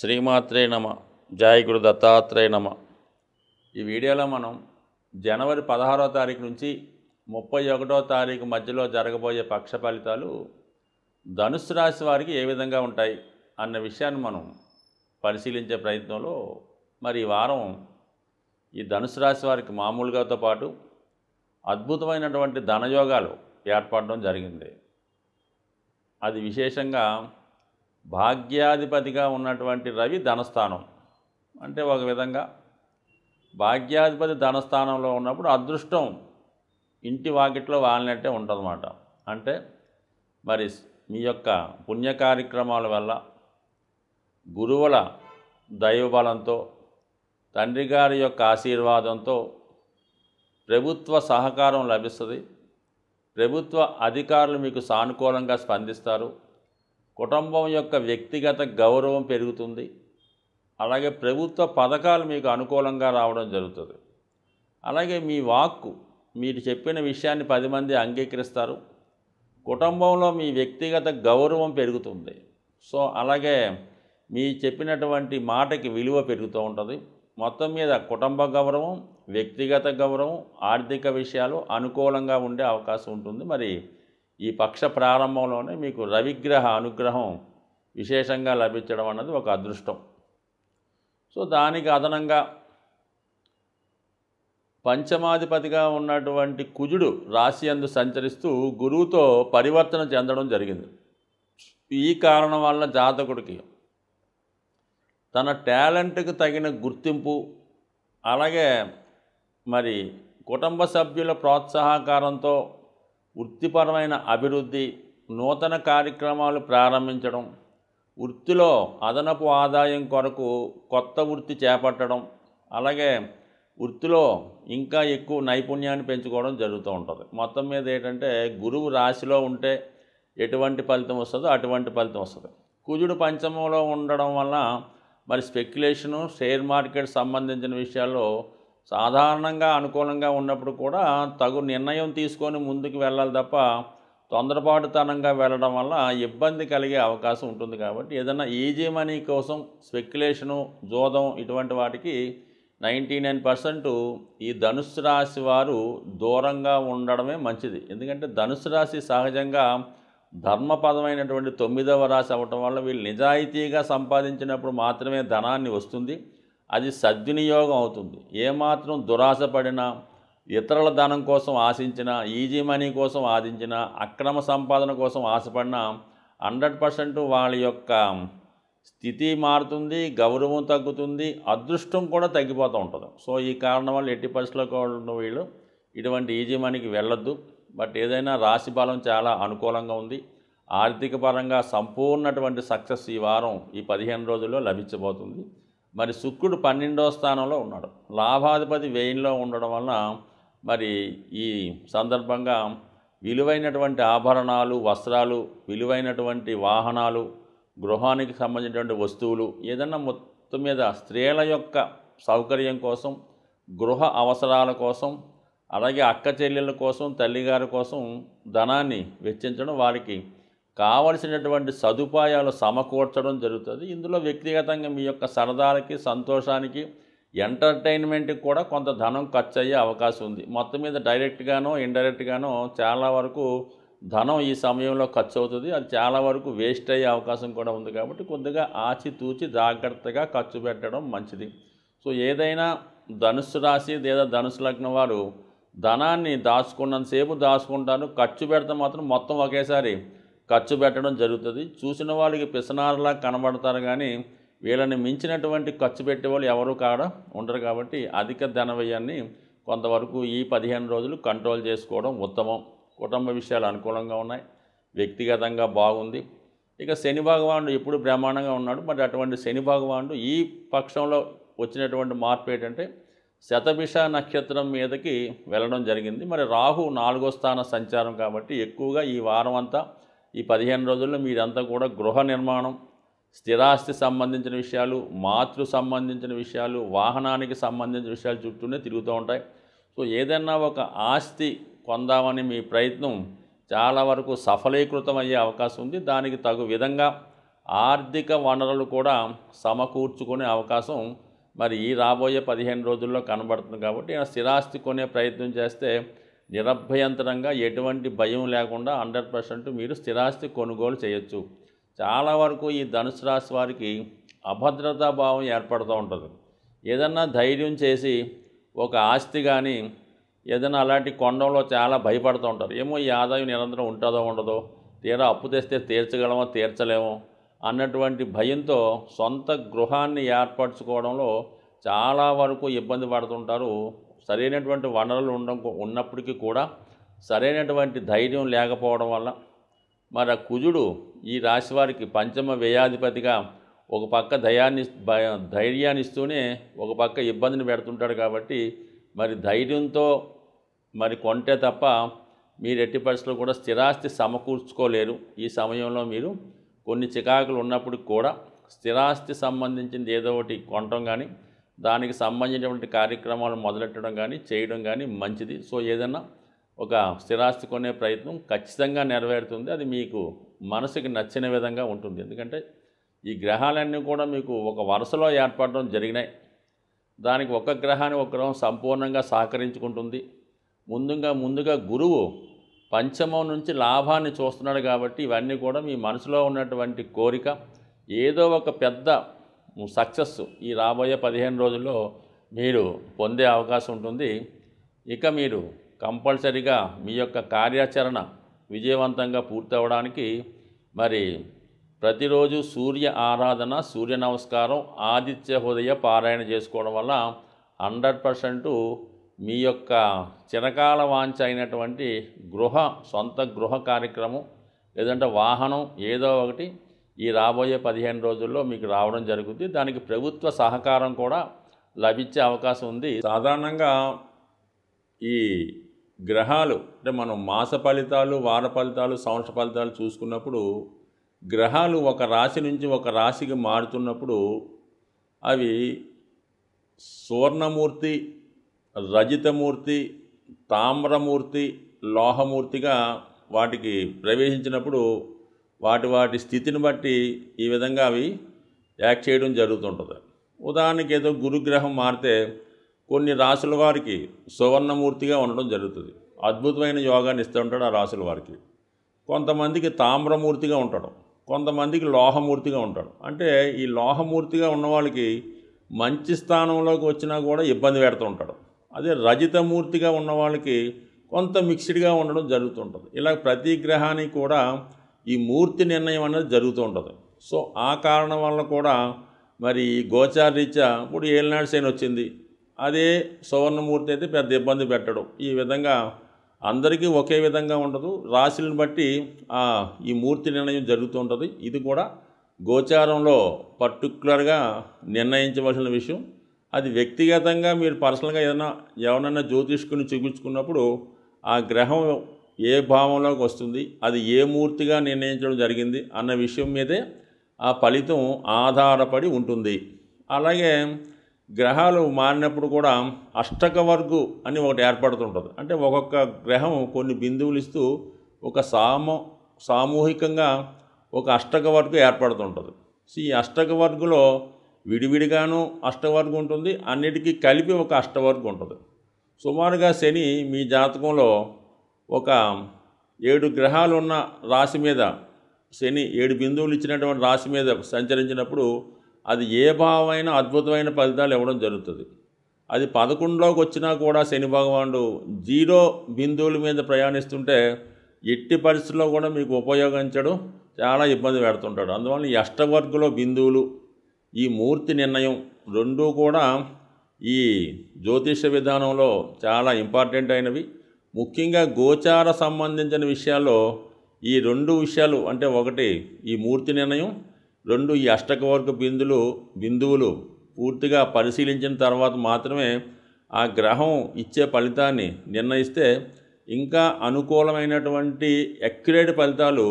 శ్రీమాత్రే నమ జాయకుడు దత్తాత్రేయ నమ ఈ వీడియోలో మనం జనవరి పదహారో తారీఖు నుంచి ముప్పై ఒకటో తారీఖు మధ్యలో జరగబోయే పక్ష ఫలితాలు ధనుసు రాశి వారికి ఏ విధంగా ఉంటాయి అన్న విషయాన్ని మనం పరిశీలించే ప్రయత్నంలో మరి ఈ వారం ఈ ధనుసు రాశి వారికి మామూలుగాతో పాటు అద్భుతమైనటువంటి ధనయోగాలు ఏర్పడడం జరిగింది అది విశేషంగా భాగ్యాధిపతిగా ఉన్నటువంటి రవి ధనస్థానం అంటే ఒక విధంగా భాగ్యాధిపతి ధనస్థానంలో ఉన్నప్పుడు అదృష్టం ఇంటి వాకిట్లో వాలినట్టే ఉంటుందన్నమాట అంటే మరి మీ యొక్క పుణ్య కార్యక్రమాల వల్ల గురువుల దైవబలంతో తండ్రి గారి యొక్క ఆశీర్వాదంతో ప్రభుత్వ సహకారం లభిస్తుంది ప్రభుత్వ అధికారులు మీకు సానుకూలంగా స్పందిస్తారు కుటుంబం యొక్క వ్యక్తిగత గౌరవం పెరుగుతుంది అలాగే ప్రభుత్వ పథకాలు మీకు అనుకూలంగా రావడం జరుగుతుంది అలాగే మీ వాక్కు మీరు చెప్పిన విషయాన్ని పది మంది అంగీకరిస్తారు కుటుంబంలో మీ వ్యక్తిగత గౌరవం పెరుగుతుంది సో అలాగే మీ చెప్పినటువంటి మాటకి విలువ పెరుగుతూ ఉంటుంది మొత్తం మీద కుటుంబ గౌరవం వ్యక్తిగత గౌరవం ఆర్థిక విషయాలు అనుకూలంగా ఉండే అవకాశం ఉంటుంది మరి ఈ పక్ష ప్రారంభంలోనే మీకు రవిగ్రహ అనుగ్రహం విశేషంగా లభించడం అన్నది ఒక అదృష్టం సో దానికి అదనంగా పంచమాధిపతిగా ఉన్నటువంటి కుజుడు రాశి అందు సంచరిస్తూ గురువుతో పరివర్తన చెందడం జరిగింది ఈ కారణం వల్ల జాతకుడికి తన టాలెంట్కి తగిన గుర్తింపు అలాగే మరి కుటుంబ సభ్యుల ప్రోత్సాహకారంతో వృత్తిపరమైన అభివృద్ధి నూతన కార్యక్రమాలు ప్రారంభించడం వృత్తిలో అదనపు ఆదాయం కొరకు కొత్త వృత్తి చేపట్టడం అలాగే వృత్తిలో ఇంకా ఎక్కువ నైపుణ్యాన్ని పెంచుకోవడం జరుగుతూ ఉంటుంది మొత్తం మీద ఏంటంటే గురువు రాశిలో ఉంటే ఎటువంటి ఫలితం వస్తుందో అటువంటి ఫలితం వస్తుంది కుజుడు పంచమంలో ఉండడం వల్ల మరి స్పెక్యులేషను షేర్ మార్కెట్ సంబంధించిన విషయాల్లో సాధారణంగా అనుకూలంగా ఉన్నప్పుడు కూడా తగు నిర్ణయం తీసుకొని ముందుకు వెళ్ళాలి తప్ప తొందరపాటుతనంగా వెళ్ళడం వల్ల ఇబ్బంది కలిగే అవకాశం ఉంటుంది కాబట్టి ఏదైనా ఈజీ మనీ కోసం స్పెక్యులేషను జోదం ఇటువంటి వాటికి నైంటీ నైన్ పర్సెంట్ ఈ ధనుసు రాశి వారు దూరంగా ఉండడమే మంచిది ఎందుకంటే ధనుసు రాశి సహజంగా ధర్మపదమైనటువంటి తొమ్మిదవ రాశి అవ్వటం వల్ల వీళ్ళు నిజాయితీగా సంపాదించినప్పుడు మాత్రమే ధనాన్ని వస్తుంది అది సద్వినియోగం అవుతుంది ఏమాత్రం దురాశ పడినా ఇతరుల ధనం కోసం ఆశించినా ఈజీ మనీ కోసం ఆశించినా అక్రమ సంపాదన కోసం ఆశపడినా హండ్రెడ్ పర్సెంట్ వాళ్ళ యొక్క స్థితి మారుతుంది గౌరవం తగ్గుతుంది అదృష్టం కూడా తగ్గిపోతూ ఉంటుంది సో ఈ కారణం వల్ల ఎట్టి పరిస్థితుల్లో వీళ్ళు ఇటువంటి ఈజీ మనీకి వెళ్ళొద్దు బట్ ఏదైనా రాశి బలం చాలా అనుకూలంగా ఉంది ఆర్థిక పరంగా సంపూర్ణటువంటి సక్సెస్ ఈ వారం ఈ పదిహేను రోజుల్లో లభించబోతుంది మరి శుక్రుడు పన్నెండో స్థానంలో ఉన్నాడు లాభాధిపతి వేయిన్లో ఉండడం వలన మరి ఈ సందర్భంగా విలువైనటువంటి ఆభరణాలు వస్త్రాలు విలువైనటువంటి వాహనాలు గృహానికి సంబంధించినటువంటి వస్తువులు ఏదన్నా మొత్తం మీద స్త్రీల యొక్క సౌకర్యం కోసం గృహ అవసరాల కోసం అలాగే అక్క చెల్లెళ్ళ కోసం తల్లిగారి కోసం ధనాన్ని వెచ్చించడం వారికి కావలసినటువంటి సదుపాయాలు సమకూర్చడం జరుగుతుంది ఇందులో వ్యక్తిగతంగా మీ యొక్క సరదాలకి సంతోషానికి ఎంటర్టైన్మెంట్కి కూడా కొంత ధనం ఖర్చు అయ్యే అవకాశం ఉంది మొత్తం మీద డైరెక్ట్గానో ఇండైరెక్ట్గానో చాలా వరకు ధనం ఈ సమయంలో ఖర్చు అవుతుంది అది చాలా వరకు వేస్ట్ అయ్యే అవకాశం కూడా ఉంది కాబట్టి కొద్దిగా ఆచితూచి జాగ్రత్తగా ఖర్చు పెట్టడం మంచిది సో ఏదైనా ధనుసు రాశి లేదా ధనుసు లగ్నం వారు ధనాన్ని దాచుకున్నంతసేపు దాచుకుంటారు ఖర్చు పెడితే మాత్రం మొత్తం ఒకేసారి ఖర్చు పెట్టడం జరుగుతుంది చూసిన వాళ్ళకి పిసనారులా కనబడతారు కానీ వీళ్ళని మించినటువంటి ఖర్చు పెట్టేవాళ్ళు ఎవరు కాడ ఉండరు కాబట్టి అధిక ధనవ్యయాన్ని కొంతవరకు ఈ పదిహేను రోజులు కంట్రోల్ చేసుకోవడం ఉత్తమం కుటుంబ విషయాలు అనుకూలంగా ఉన్నాయి వ్యక్తిగతంగా బాగుంది ఇక శని భగవానుడు ఎప్పుడు బ్రహ్మాండంగా ఉన్నాడు మరి అటువంటి శని భగవానుడు ఈ పక్షంలో వచ్చినటువంటి మార్పు ఏంటంటే శతభిష నక్షత్రం మీదకి వెళ్ళడం జరిగింది మరి రాహు నాలుగో స్థాన సంచారం కాబట్టి ఎక్కువగా ఈ వారం అంతా ఈ పదిహేను రోజుల్లో మీరంతా కూడా గృహ నిర్మాణం స్థిరాస్తి సంబంధించిన విషయాలు మాతృ సంబంధించిన విషయాలు వాహనానికి సంబంధించిన విషయాలు చుట్టూనే తిరుగుతూ ఉంటాయి సో ఏదైనా ఒక ఆస్తి పొందామని మీ ప్రయత్నం చాలా వరకు సఫలీకృతం అయ్యే అవకాశం ఉంది దానికి తగు విధంగా ఆర్థిక వనరులు కూడా సమకూర్చుకునే అవకాశం మరి ఈ రాబోయే పదిహేను రోజుల్లో కనబడుతుంది కాబట్టి స్థిరాస్తి కొనే ప్రయత్నం చేస్తే నిరభ్యంతరంగా ఎటువంటి భయం లేకుండా హండ్రెడ్ పర్సెంట్ మీరు స్థిరాస్తి కొనుగోలు చేయొచ్చు చాలా వరకు ఈ ధనుసు రాశి వారికి అభద్రతా భావం ఏర్పడుతూ ఉంటుంది ఏదన్నా ధైర్యం చేసి ఒక ఆస్తి కానీ ఏదైనా అలాంటి కొండంలో చాలా భయపడుతూ ఉంటారు ఏమో ఈ ఆదాయం నిరంతరం ఉంటుందో ఉండదో తీరా అప్పు తెస్తే తీర్చగలమో తీర్చలేమో అన్నటువంటి భయంతో సొంత గృహాన్ని ఏర్పరచుకోవడంలో చాలా వరకు ఇబ్బంది పడుతుంటారు సరైనటువంటి వనరులు ఉండ ఉన్నప్పటికీ కూడా సరైనటువంటి ధైర్యం లేకపోవడం వల్ల మరి ఆ కుజుడు ఈ రాశి వారికి పంచమ వ్యయాధిపతిగా ఒక పక్క దయాన్ని ధైర్యాన్ని ఇస్తూనే ఒక పక్క ఇబ్బందిని పెడుతుంటాడు కాబట్టి మరి ధైర్యంతో మరి కొంటే తప్ప మీరు ఎట్టి పరిస్థితుల్లో కూడా స్థిరాస్తి సమకూర్చుకోలేరు ఈ సమయంలో మీరు కొన్ని చికాకులు ఉన్నప్పటికి కూడా స్థిరాస్తి సంబంధించింది ఏదో ఒకటి కొనటం కానీ దానికి సంబంధించినటువంటి కార్యక్రమాలు మొదలెట్టడం కానీ చేయడం కానీ మంచిది సో ఏదైనా ఒక స్థిరాస్తి కొనే ప్రయత్నం ఖచ్చితంగా నెరవేరుతుంది అది మీకు మనసుకి నచ్చిన విధంగా ఉంటుంది ఎందుకంటే ఈ గ్రహాలన్నీ కూడా మీకు ఒక వరుసలో ఏర్పడడం జరిగినాయి దానికి ఒక గ్రహాన్ని ఒక గ్రహం సంపూర్ణంగా సహకరించుకుంటుంది ముందుగా ముందుగా గురువు పంచమం నుంచి లాభాన్ని చూస్తున్నాడు కాబట్టి ఇవన్నీ కూడా మీ మనసులో ఉన్నటువంటి కోరిక ఏదో ఒక పెద్ద సక్సెస్ ఈ రాబోయే పదిహేను రోజుల్లో మీరు పొందే అవకాశం ఉంటుంది ఇక మీరు కంపల్సరిగా మీ యొక్క కార్యాచరణ విజయవంతంగా పూర్తవడానికి మరి ప్రతిరోజు సూర్య ఆరాధన సూర్య నమస్కారం ఆదిత్య హృదయ పారాయణ చేసుకోవడం వల్ల హండ్రెడ్ పర్సెంట్ మీ యొక్క చిరకాల వాంఛ అయినటువంటి గృహ సొంత గృహ కార్యక్రమం లేదంటే వాహనం ఏదో ఒకటి ఈ రాబోయే పదిహేను రోజుల్లో మీకు రావడం జరుగుతుంది దానికి ప్రభుత్వ సహకారం కూడా లభించే అవకాశం ఉంది సాధారణంగా ఈ గ్రహాలు అంటే మనం మాస ఫలితాలు వార ఫలితాలు సంవత్సర ఫలితాలు చూసుకున్నప్పుడు గ్రహాలు ఒక రాశి నుంచి ఒక రాశికి మారుతున్నప్పుడు అవి సువర్ణమూర్తి రజితమూర్తి తామ్రమూర్తి లోహమూర్తిగా వాటికి ప్రవేశించినప్పుడు వాటి వాటి స్థితిని బట్టి ఈ విధంగా అవి యాక్ట్ చేయడం జరుగుతుంటుంది ఉదాహరణకి ఏదో గురుగ్రహం మారితే కొన్ని రాసుల వారికి సువర్ణమూర్తిగా ఉండడం జరుగుతుంది అద్భుతమైన యోగాన్ని ఇస్తూ ఉంటాడు ఆ రాసుల వారికి కొంతమందికి తామ్రమూర్తిగా ఉంటాడు కొంతమందికి లోహమూర్తిగా ఉంటాడు అంటే ఈ లోహమూర్తిగా ఉన్న వాళ్ళకి మంచి స్థానంలోకి వచ్చినా కూడా ఇబ్బంది పెడుతూ ఉంటాడు అదే రజితమూర్తిగా ఉన్న వాళ్ళకి కొంత మిక్స్డ్గా ఉండడం జరుగుతుంటుంది ఇలా ప్రతి గ్రహానికి కూడా ఈ మూర్తి నిర్ణయం అనేది జరుగుతూ ఉంటుంది సో ఆ కారణం వల్ల కూడా మరి రీత్యా ఇప్పుడు ఏలినాడు సేన వచ్చింది అదే సువర్ణమూర్తి అయితే పెద్ద ఇబ్బంది పెట్టడం ఈ విధంగా అందరికీ ఒకే విధంగా ఉండదు రాశులను బట్టి ఈ మూర్తి నిర్ణయం జరుగుతూ ఉంటుంది ఇది కూడా గోచారంలో పర్టికులర్గా నిర్ణయించవలసిన విషయం అది వ్యక్తిగతంగా మీరు పర్సనల్గా ఏదైనా ఎవరైనా జ్యోతిష్కుని చూపించుకున్నప్పుడు ఆ గ్రహం ఏ భావంలోకి వస్తుంది అది ఏ మూర్తిగా నిర్ణయించడం జరిగింది అన్న విషయం మీదే ఆ ఫలితం ఆధారపడి ఉంటుంది అలాగే గ్రహాలు మారినప్పుడు కూడా అష్టక వర్గు అని ఒకటి ఏర్పడుతుంటుంది అంటే ఒక్కొక్క గ్రహం కొన్ని బిందువులు ఇస్తూ ఒక సామ సామూహికంగా ఒక అష్టక వర్గు ఏర్పడుతుంటుంది ఈ అష్టక వర్గులో విడివిడిగాను అష్టవర్గం ఉంటుంది అన్నిటికీ కలిపి ఒక అష్టవర్గం ఉంటుంది సుమారుగా శని మీ జాతకంలో ఒక ఏడు గ్రహాలు ఉన్న రాశి మీద శని ఏడు బిందువులు ఇచ్చినటువంటి రాశి మీద సంచరించినప్పుడు అది ఏ భావమైన అద్భుతమైన ఫలితాలు ఇవ్వడం జరుగుతుంది అది పదకొండులోకి వచ్చినా కూడా శని భగవానుడు జీరో బిందువుల మీద ప్రయాణిస్తుంటే ఎట్టి పరిస్థితుల్లో కూడా మీకు ఉపయోగించడం చాలా ఇబ్బంది పెడుతుంటాడు అందువల్ల ఈ అష్టవర్గులో బిందువులు ఈ మూర్తి నిర్ణయం రెండూ కూడా ఈ జ్యోతిష విధానంలో చాలా ఇంపార్టెంట్ అయినవి ముఖ్యంగా గోచార సంబంధించిన విషయాల్లో ఈ రెండు విషయాలు అంటే ఒకటి ఈ మూర్తి నిర్ణయం రెండు ఈ అష్టకవర్గ బిందులు బిందువులు పూర్తిగా పరిశీలించిన తర్వాత మాత్రమే ఆ గ్రహం ఇచ్చే ఫలితాన్ని నిర్ణయిస్తే ఇంకా అనుకూలమైనటువంటి అక్యురేట్ ఫలితాలు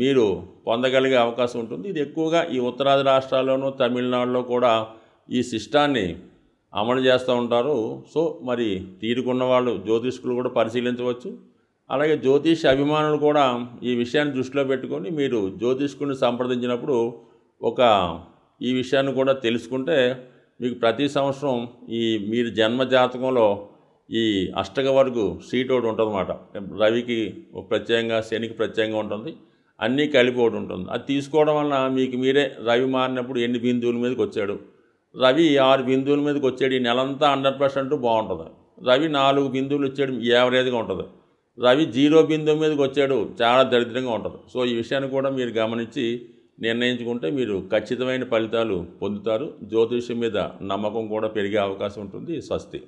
మీరు పొందగలిగే అవకాశం ఉంటుంది ఇది ఎక్కువగా ఈ ఉత్తరాది రాష్ట్రాల్లోనూ తమిళనాడులో కూడా ఈ సిస్టాన్ని అమలు చేస్తూ ఉంటారు సో మరి తీరుకున్న వాళ్ళు జ్యోతిష్కులు కూడా పరిశీలించవచ్చు అలాగే జ్యోతిష్ అభిమానులు కూడా ఈ విషయాన్ని దృష్టిలో పెట్టుకొని మీరు జ్యోతిష్కుని సంప్రదించినప్పుడు ఒక ఈ విషయాన్ని కూడా తెలుసుకుంటే మీకు ప్రతి సంవత్సరం ఈ మీరు జన్మ జాతకంలో ఈ అష్టక వరకు సీట్ ఒకటి ఉంటుందన్నమాట రవికి ప్రత్యేకంగా శనికి ప్రత్యేకంగా ఉంటుంది అన్నీ కలిపి ఒకటి ఉంటుంది అది తీసుకోవడం వలన మీకు మీరే రవి మారినప్పుడు ఎన్ని బిందువుల మీదకి వచ్చాడు రవి ఆరు బిందువుల మీదకి వచ్చాడు ఈ నెలంతా హండ్రెడ్ పర్సెంట్ బాగుంటుంది రవి నాలుగు బిందువులు వచ్చాడు యావరేజ్గా ఉంటుంది రవి జీరో బిందువు మీదకి వచ్చాడు చాలా దరిద్రంగా ఉంటుంది సో ఈ విషయాన్ని కూడా మీరు గమనించి నిర్ణయించుకుంటే మీరు ఖచ్చితమైన ఫలితాలు పొందుతారు జ్యోతిష్యం మీద నమ్మకం కూడా పెరిగే అవకాశం ఉంటుంది స్వస్తి